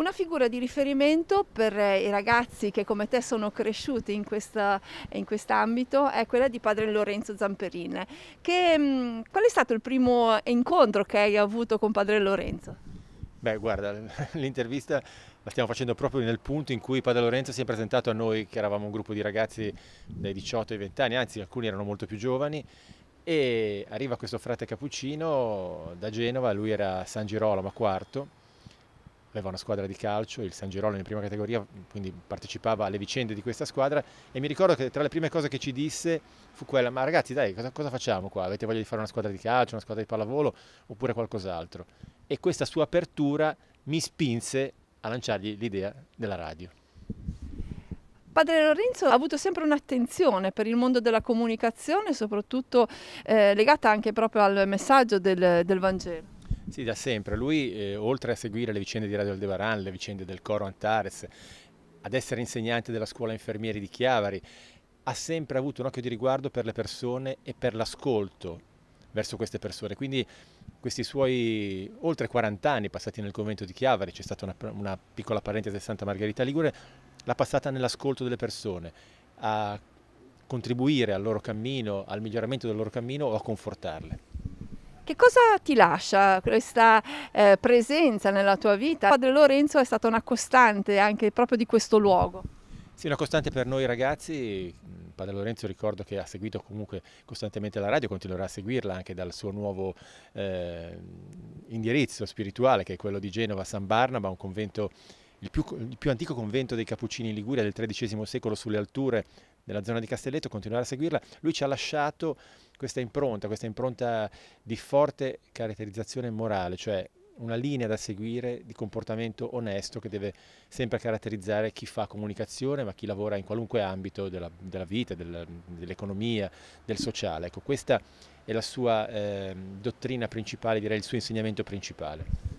una figura di riferimento per eh, i ragazzi che come te sono cresciuti in, questo ambito è quella di padre Lorenzo Zamperin. Che, mm, qual è stato il primo incontro che hai avuto con padre Lorenzo? Beh, guarda, l'intervista la stiamo facendo proprio nel punto in cui Padre Lorenzo si è presentato a noi, che eravamo un gruppo di ragazzi dai 18 ai 20 anni, anzi alcuni erano molto più giovani, e arriva questo frate cappuccino da Genova, lui era San Girolamo IV, aveva una squadra di calcio, il San Girolamo in prima categoria, quindi partecipava alle vicende di questa squadra e mi ricordo che tra le prime cose che ci disse fu quella, ma ragazzi dai, cosa, cosa facciamo qua? Avete voglia di fare una squadra di calcio, una squadra di pallavolo oppure qualcos'altro? E questa sua apertura mi spinse a lanciargli l'idea della radio. Padre Lorenzo ha avuto sempre un'attenzione per il mondo della comunicazione, soprattutto eh, legata anche proprio al messaggio del, del Vangelo. Sì, da sempre. Lui, eh, oltre a seguire le vicende di Radio Aldebaran, le vicende del coro Antares, ad essere insegnante della scuola infermieri di Chiavari, ha sempre avuto un occhio di riguardo per le persone e per l'ascolto verso queste persone. Quindi questi suoi oltre 40 anni passati nel convento di Chiavari, c'è stata una, una, piccola parentesi a Santa Margherita Ligure, l'ha passata nell'ascolto delle persone, a contribuire al loro cammino, al miglioramento del loro cammino o a confortarle. Che cosa ti lascia questa eh, presenza nella tua vita? Padre Lorenzo è stata una costante anche proprio di questo luogo. Sì, una costante per noi ragazzi, mm, Padre Lorenzo ricordo che ha seguito comunque costantemente la radio, continuerà a seguirla anche dal suo nuovo eh, indirizzo spirituale che è quello di Genova San Barnaba, un convento, il più, il più antico convento dei Cappuccini in Liguria del XIII secolo sulle alture della zona di Castelletto, continuerà a seguirla. Lui ci ha lasciato questa impronta, questa impronta di forte caratterizzazione morale, cioè una linea da seguire di comportamento onesto che deve sempre caratterizzare chi fa comunicazione, ma chi lavora in qualunque ambito della, della vita, del, dell'economia, del sociale. Ecco, questa è la sua eh, dottrina principale, direi il suo insegnamento principale.